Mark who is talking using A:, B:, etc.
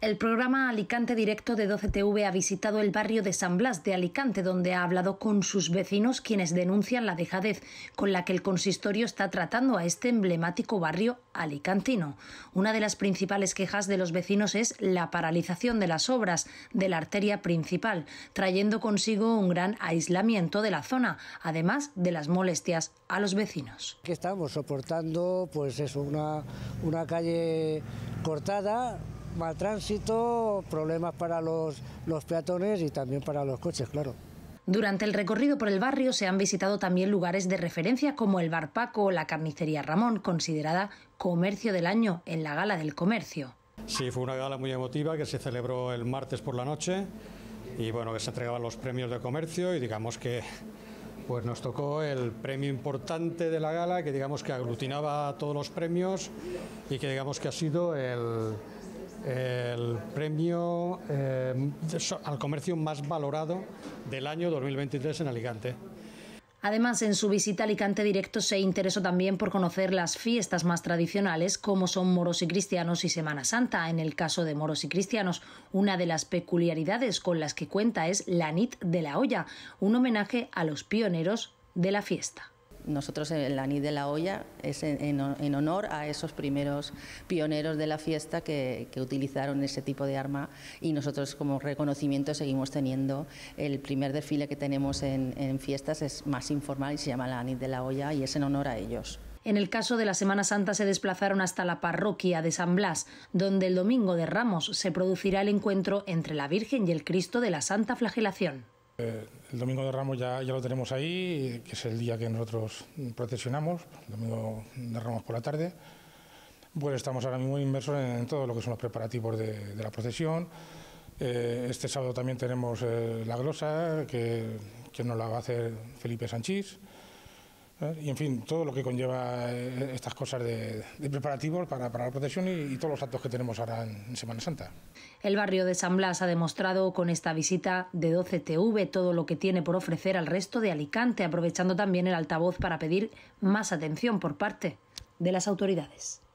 A: El programa Alicante Directo de 12TV ha visitado el barrio de San Blas de Alicante, donde ha hablado con sus vecinos quienes denuncian la dejadez con la que el consistorio está tratando a este emblemático barrio alicantino. Una de las principales quejas de los vecinos es la paralización de las obras de la arteria principal, trayendo consigo un gran aislamiento de la zona, además de las molestias a los vecinos. ¿Qué estamos soportando pues es una, una calle cortada mal tránsito, problemas para los, los peatones y también para los coches, claro. Durante el recorrido por el barrio se han visitado también lugares de referencia como el Bar Paco o la Carnicería Ramón, considerada Comercio del Año en la Gala del Comercio.
B: Sí, fue una gala muy emotiva que se celebró el martes por la noche y bueno, que se entregaban los premios de comercio y digamos que pues nos tocó el premio importante de la gala que digamos que aglutinaba todos los premios y que digamos que ha sido el el premio eh, al comercio más valorado del año 2023 en Alicante.
A: Además, en su visita a Alicante Directo se interesó también por conocer las fiestas más tradicionales, como son Moros y Cristianos y Semana Santa. En el caso de Moros y Cristianos, una de las peculiaridades con las que cuenta es la NIT de la olla,
C: un homenaje a los pioneros de la fiesta nosotros en la NID de la olla es en, honor a esos primeros pioneros de la fiesta que, utilizaron ese tipo de arma y nosotros como reconocimiento seguimos teniendo el primer desfile que tenemos en, fiestas es más informal y se llama la NID de la olla y es en honor a ellos. En el caso de la Semana
A: Santa se desplazaron hasta la parroquia de San Blas, donde el domingo de Ramos se producirá el encuentro entre la Virgen y el Cristo de la Santa Flagelación.
D: Eh, el domingo de Ramos ya, ya lo tenemos ahí, que es el día que nosotros procesionamos, el domingo de Ramos por la tarde. Pues estamos ahora mismo inmersos en, todo lo que son los preparativos de, la procesión. Eh, este sábado también tenemos eh, la glosa, que, que nos la va a hacer Felipe Sanchís. ¿eh? Y en fin, todo lo que conlleva eh, estas cosas de, preparativos para, la protección y, y, todos los actos que tenemos ahora en Semana Santa.
A: El barrio de San Blas ha demostrado con esta visita de 12TV todo lo que tiene por ofrecer al resto de Alicante, aprovechando también el altavoz para pedir más atención por parte de las autoridades.